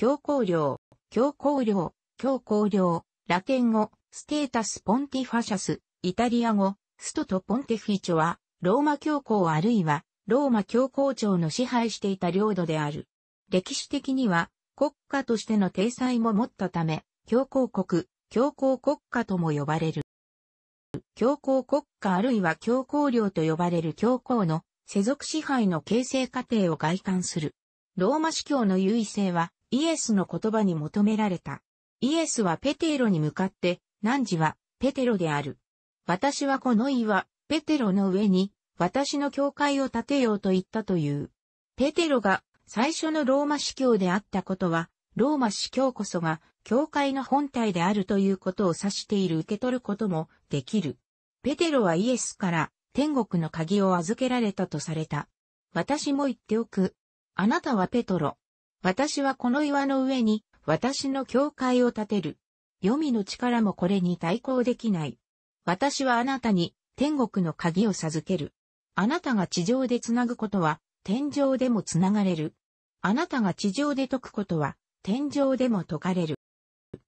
教皇領、教皇領、教皇領、ラテン語、ステータスポンティファシャス、イタリア語、ストとポンテフィチョは、ローマ教皇あるいは、ローマ教皇庁の支配していた領土である。歴史的には、国家としての体裁も持ったため、教皇国、教皇国家とも呼ばれる。教皇国家あるいは教皇領と呼ばれる教皇の世俗支配の形成過程を外観する。ローマ司教の優位性はイエスの言葉に求められた。イエスはペテロに向かって、汝はペテロである。私はこの岩、ペテロの上に、私の教会を建てようと言ったという。ペテロが最初のローマ司教であったことは、ローマ司教こそが教会の本体であるということを指している受け取ることもできる。ペテロはイエスから天国の鍵を預けられたとされた。私も言っておく。あなたはペトロ、私はこの岩の上に、私の教会を建てる。黄泉の力もこれに対抗できない。私はあなたに、天国の鍵を授ける。あなたが地上でつなぐことは、天上でもつながれる。あなたが地上で解くことは、天上でも解かれる。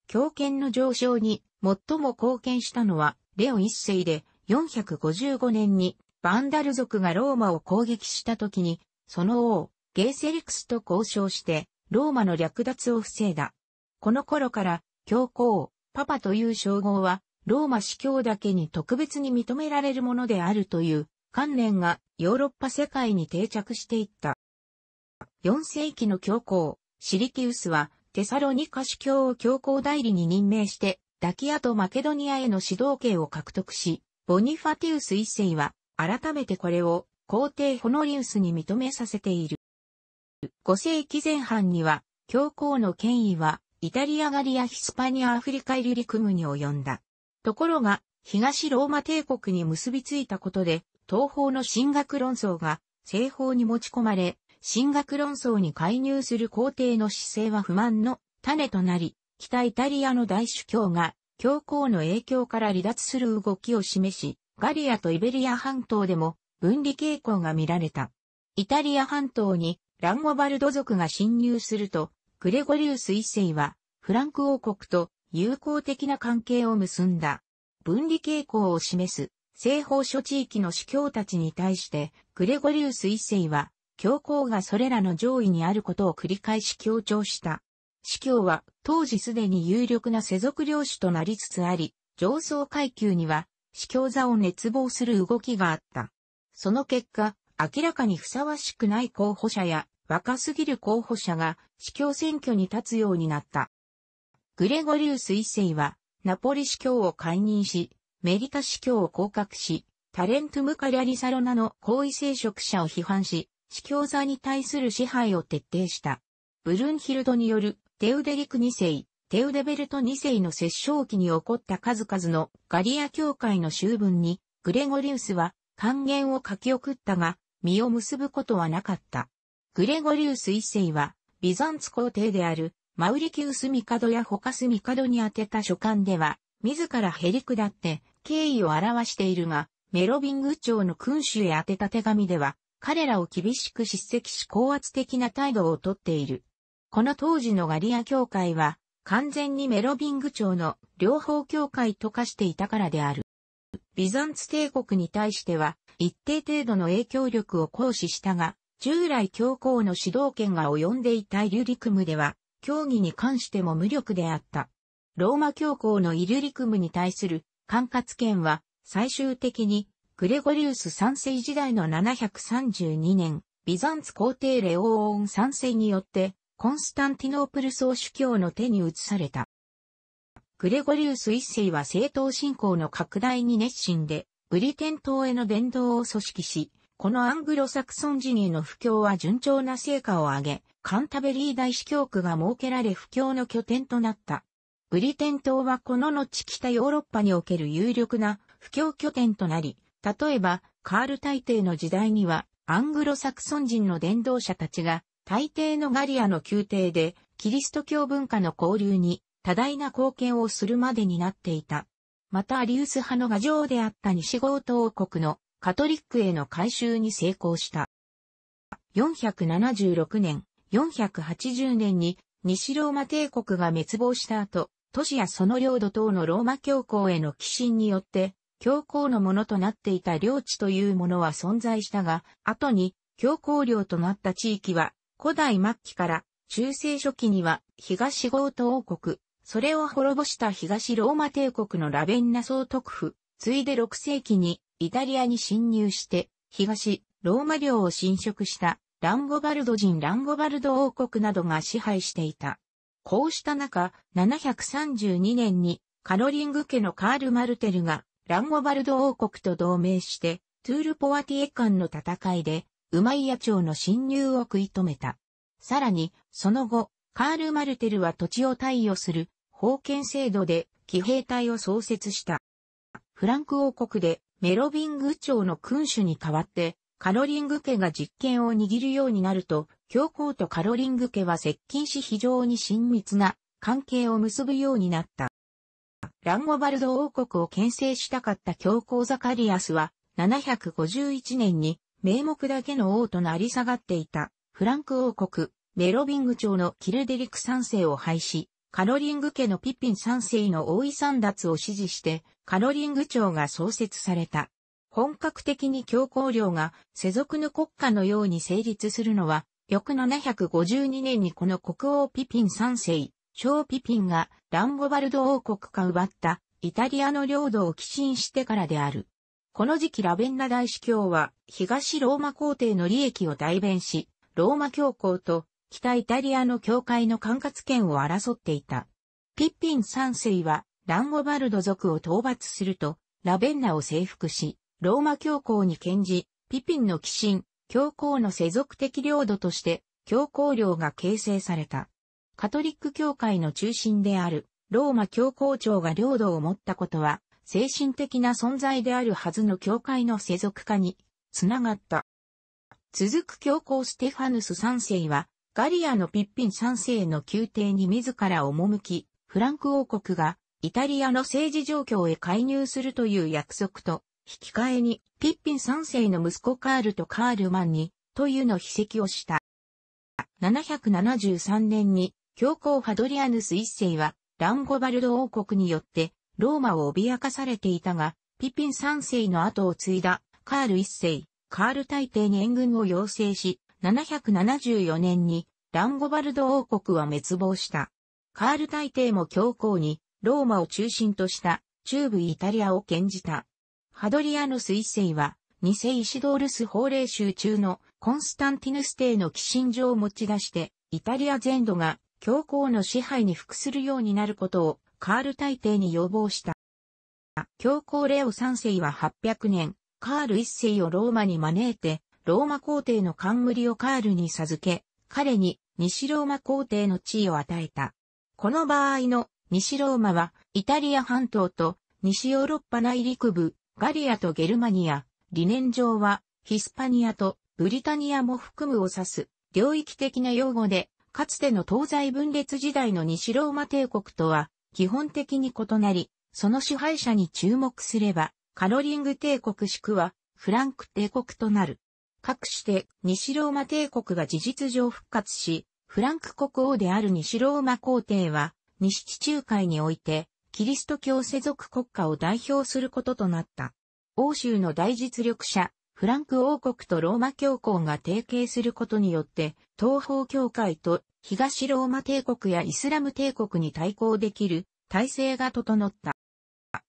狂権の上昇に最も貢献したのは、レオ一世で、455年に、バンダル族がローマを攻撃した時に、その王、ゲーセリクスと交渉して、ローマの略奪を防いだ。この頃から、教皇、パパという称号は、ローマ司教だけに特別に認められるものであるという観念がヨーロッパ世界に定着していった。4世紀の教皇、シリキウスはテサロニカ司教を教皇代理に任命して、ダキアとマケドニアへの指導権を獲得し、ボニファティウス一世は改めてこれを皇帝ホノリウスに認めさせている。5世紀前半には、教皇の権威は、イタリアガリアヒスパニアアフリカ入り陸軍に及んだ。ところが、東ローマ帝国に結びついたことで、東方の神学論争が西方に持ち込まれ、神学論争に介入する皇帝の姿勢は不満の種となり、北イタリアの大主教が教皇の影響から離脱する動きを示し、ガリアとイベリア半島でも分離傾向が見られた。イタリア半島にランゴバルド族が侵入すると、グレゴリウス一世は、フランク王国と友好的な関係を結んだ。分離傾向を示す、西方諸地域の司教たちに対して、グレゴリウス一世は、教皇がそれらの上位にあることを繰り返し強調した。司教は、当時すでに有力な世俗領主となりつつあり、上層階級には、司教座を熱望する動きがあった。その結果、明らかにふさわしくない候補者や若すぎる候補者が司教選挙に立つようになった。グレゴリウス一世はナポリ司教を解任し、メリタ司教を降格し、タレントムカリアリサロナの高位聖職者を批判し、司教座に対する支配を徹底した。ブルンヒルドによるテウデリク二世、テウデベルト二世の摂生期に起こった数々のガリア教会の修文に、グレゴリウスは還元を書き送ったが、身を結ぶことはなかった。グレゴリウス一世は、ビザンツ皇帝である、マウリキウス帝やホカス帝に宛てた書簡では、自らへり下だって、敬意を表しているが、メロビング朝の君主へ宛てた手紙では、彼らを厳しく叱責し高圧的な態度をとっている。この当時のガリア教会は、完全にメロビング朝の両方教会と化していたからである。ビザンツ帝国に対しては一定程度の影響力を行使したが、従来教皇の指導権が及んでいたイリュリクムでは、教義に関しても無力であった。ローマ教皇のイリュリクムに対する管轄権は最終的にグレゴリウス三世時代の732年、ビザンツ皇帝レオーン三世によってコンスタンティノープル総主教の手に移された。グレゴリウス一世は政党信仰の拡大に熱心で、ブリテン島への伝道を組織し、このアングロサクソン時にの布教は順調な成果を上げ、カンタベリー大司教区が設けられ布教の拠点となった。ブリテン島はこの後北ヨーロッパにおける有力な布教拠点となり、例えばカール大帝の時代にはアングロサクソン人の伝道者たちが大抵のガリアの宮廷でキリスト教文化の交流に多大な貢献をするまでになっていた。またアリウス派の牙城であった西豪ー王国のカトリックへの改修に成功した。476年、480年に西ローマ帝国が滅亡した後、都市やその領土等のローマ教皇への寄進によって、教皇のものとなっていた領地というものは存在したが、後に教皇領となった地域は、古代末期から中世初期には東豪ー王国、それを滅ぼした東ローマ帝国のラベンナ総督府、ついで6世紀にイタリアに侵入して、東、ローマ領を侵食したランゴバルド人ランゴバルド王国などが支配していた。こうした中、732年にカロリング家のカール・マルテルがランゴバルド王国と同盟して、トゥール・ポワティエ間の戦いで、ウマイヤ朝の侵入を食い止めた。さらに、その後、カール・マルテルは土地を貸与する封建制度で騎兵隊を創設した。フランク王国でメロビング朝の君主に代わって、カロリング家が実権を握るようになると、教皇とカロリング家は接近し非常に親密な関係を結ぶようになった。ランゴバルド王国を牽制したかった教皇ザカリアスは、751年に名目だけの王となり下がっていたフランク王国、メロビング朝のキルデリク3世を廃止、カロリング家のピピン三世の王位三奪を支持して、カロリング朝が創設された。本格的に教皇領が世俗の国家のように成立するのは、翌752年にこの国王ピピン三世、小ピピンがランボバルド王国が奪ったイタリアの領土を寄進してからである。この時期ラベンナ大司教は東ローマ皇帝の利益を代弁し、ローマ教皇と北イタリアの教会の管轄権を争っていた。ピッピン三世は、ランゴバルド族を討伐すると、ラベンナを征服し、ローマ教皇に献じ、ピピンの寄進、教皇の世俗的領土として、教皇領が形成された。カトリック教会の中心である、ローマ教皇庁が領土を持ったことは、精神的な存在であるはずの教会の世俗化に、つながった。続く教皇ステファヌス三世は、ガリアのピッピン三世の宮廷に自ら赴き、フランク王国がイタリアの政治状況へ介入するという約束と、引き換えにピッピン三世の息子カールとカールマンに、というの筆跡をした。773年に、教皇ハドリアヌス一世は、ランゴバルド王国によって、ローマを脅かされていたが、ピッピン三世の後を継いだ、カール一世、カール大帝に援軍を要請し、774年にランゴバルド王国は滅亡した。カール大帝も教皇にローマを中心とした中部イタリアを献じた。ハドリアヌス一世は偽イシドールス法令集中のコンスタンティヌス帝の寄進状を持ち出してイタリア全土が教皇の支配に服するようになることをカール大帝に要望した。教皇レオ三世は800年、カール一世をローマに招いて、ローマ皇帝の冠をカールに授け、彼に西ローマ皇帝の地位を与えた。この場合の西ローマはイタリア半島と西ヨーロッパ内陸部、ガリアとゲルマニア、理念上はヒスパニアとブリタニアも含むを指す領域的な用語で、かつての東西分裂時代の西ローマ帝国とは基本的に異なり、その支配者に注目すれば、カロリング帝国しくはフランク帝国となる。かくして西ローマ帝国が事実上復活し、フランク国王である西ローマ皇帝は、西地中海において、キリスト教世俗国家を代表することとなった。欧州の大実力者、フランク王国とローマ教皇が提携することによって、東方教会と東ローマ帝国やイスラム帝国に対抗できる体制が整った。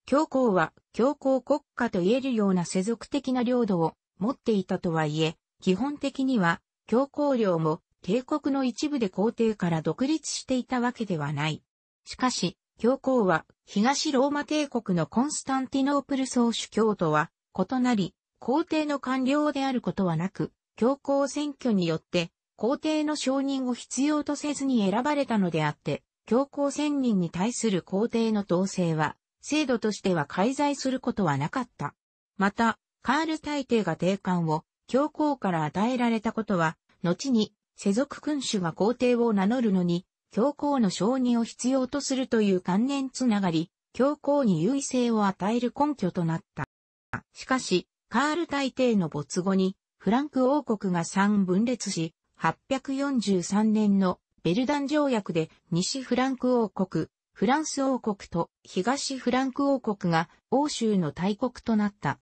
教皇は教皇国家と言えるような世俗的な領土を持っていたとはいえ、基本的には、教皇領も帝国の一部で皇帝から独立していたわけではない。しかし、教皇は東ローマ帝国のコンスタンティノープル総主教とは異なり、皇帝の官僚であることはなく、教皇選挙によって皇帝の承認を必要とせずに選ばれたのであって、教皇選任に対する皇帝の統制は、制度としては介在することはなかった。また、カール大帝が帝冠を教皇から与えられたことは、後に世俗君主が皇帝を名乗るのに、教皇の承認を必要とするという関連つながり、教皇に優位性を与える根拠となった。しかし、カール大帝の没後に、フランク王国が三分裂し、843年のベルダン条約で西フランク王国、フランス王国と東フランク王国が欧州の大国となった。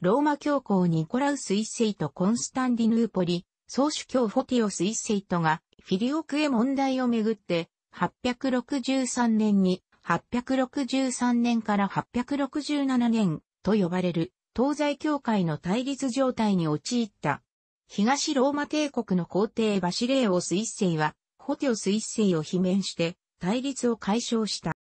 ローマ教皇ニコラウス一世とコンスタンディヌーポリ、総主教フォティオス一世とが、フィリオクエ問題をめぐって、863年に、863年から867年と呼ばれる東西教会の対立状態に陥った。東ローマ帝国の皇帝バシレーオス一世は、ホテオス一世を罷免して対立を解消した。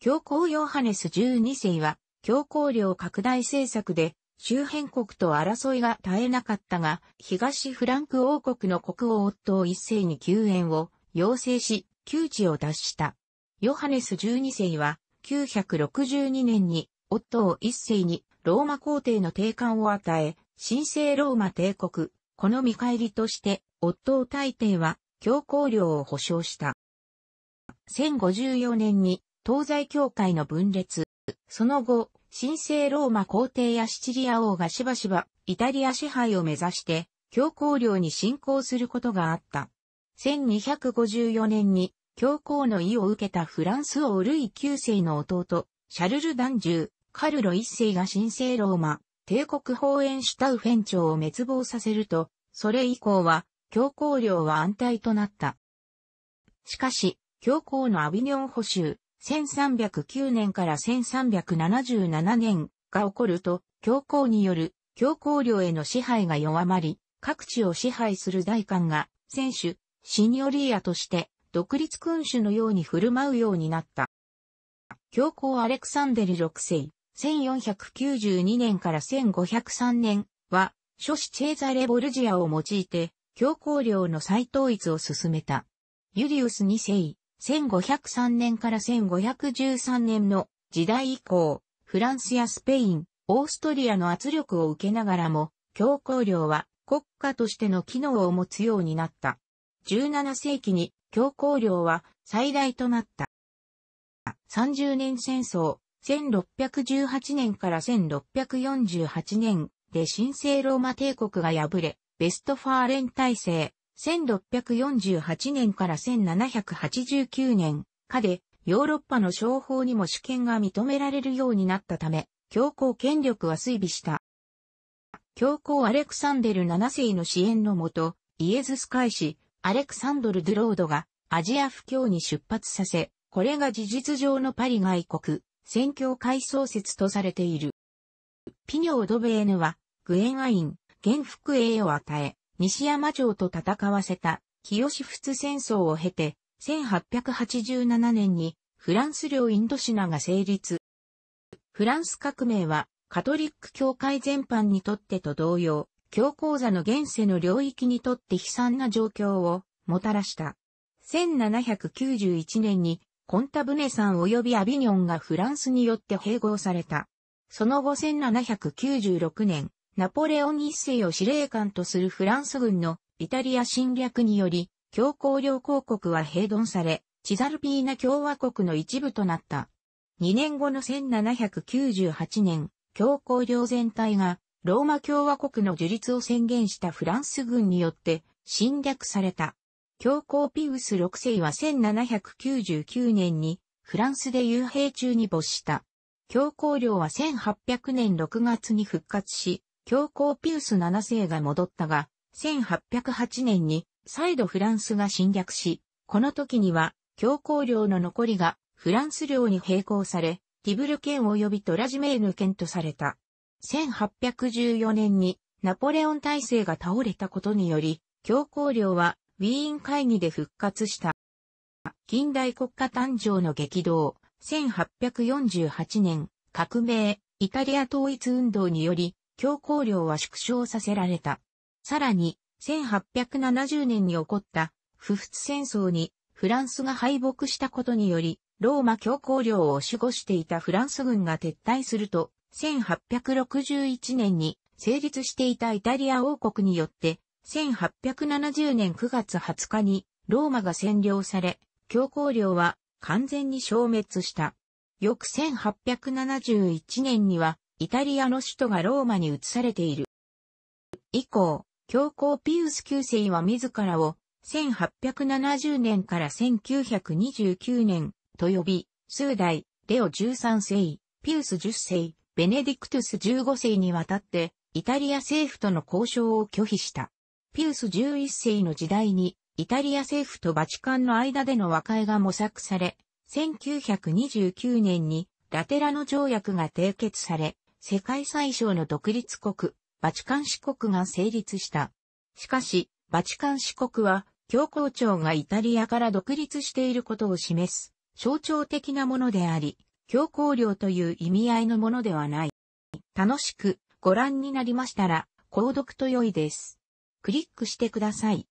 教皇ヨハネス12世は強硬量拡大政策で周辺国と争いが絶えなかったが、東フランク王国の国王夫を一世に救援を要請し、窮地を脱した。ヨハネス12世は、962年に、夫を一世にローマ皇帝の定冠を与え、神聖ローマ帝国、この見返りとして、夫を大帝は、強行量を保障した。1054年に、東西教会の分裂、その後、神聖ローマ皇帝やシチリア王がしばしばイタリア支配を目指して教皇領に侵攻することがあった。1254年に教皇の意を受けたフランス王ルイ9世の弟、シャルル・ダンジュー、カルロ1世が神聖ローマ、帝国法園シュタウフェン朝を滅亡させると、それ以降は、教皇領は安泰となった。しかし、教皇のアビニョン保守、1309年から1377年が起こると、教皇による教皇領への支配が弱まり、各地を支配する大官が、選手、シニオリーアとして、独立君主のように振る舞うようになった。教皇アレクサンデル6世、1492年から1503年は、諸子チェーザレ・ボルジアを用いて、教皇領の再統一を進めた。ユリウス2世、1503年から1513年の時代以降、フランスやスペイン、オーストリアの圧力を受けながらも、教皇領は国家としての機能を持つようになった。17世紀に教皇領は最大となった。30年戦争、1618年から1648年で神聖ローマ帝国が敗れ、ベストファーレン体制、1648年から1789年、かで、ヨーロッパの商法にも主権が認められるようになったため、教皇権力は衰微した。教皇アレクサンデル7世の支援のもと、イエズス会士、アレクサンドル・ドゥロードがアジア不況に出発させ、これが事実上のパリ外国、宣教会創設とされている。ピニョードベーヌは、グエンアイン、元福栄を与え、西山城と戦わせた清仏戦争を経て、1887年にフランス領インドシナが成立。フランス革命はカトリック教会全般にとってと同様、教皇座の現世の領域にとって悲惨な状況をもたらした。1791年にコンタブネ山及びアビニョンがフランスによって併合された。その後1796年、ナポレオン一世を司令官とするフランス軍のイタリア侵略により、強行領公国は併存され、チザルピーナ共和国の一部となった。2年後の1798年、強行領全体がローマ共和国の樹立を宣言したフランス軍によって侵略された。強行ピウス6世は1799年にフランスで遊兵中に没した。強行領は1800年6月に復活し、教皇ピウス7世が戻ったが、1808年に再度フランスが侵略し、この時には教皇領の残りがフランス領に並行され、ティブル県及びトラジメーヌ県とされた。1814年にナポレオン体制が倒れたことにより、教皇領はウィーン会議で復活した。近代国家誕生の激動、1848年、革命、イタリア統一運動により、強行領は縮小させられた。さらに、1870年に起こった不仏戦争にフランスが敗北したことにより、ローマ強行領を守護していたフランス軍が撤退すると、1861年に成立していたイタリア王国によって、1870年9月20日にローマが占領され、強行領は完全に消滅した。翌1871年にはイタリアの首都がローマに移されている。以降、教皇ピウス9世は自らを1870年から1929年と呼び、数代、レオ13世、ピウス10世、ベネディクトゥス15世にわたって、イタリア政府との交渉を拒否した。ピウス11世の時代に、イタリア政府とバチカンの間での和解が模索され、1929年にラテラノ条約が締結され、世界最小の独立国、バチカン市国が成立した。しかし、バチカン市国は、教皇庁がイタリアから独立していることを示す、象徴的なものであり、教皇領という意味合いのものではない。楽しくご覧になりましたら、購読と良いです。クリックしてください。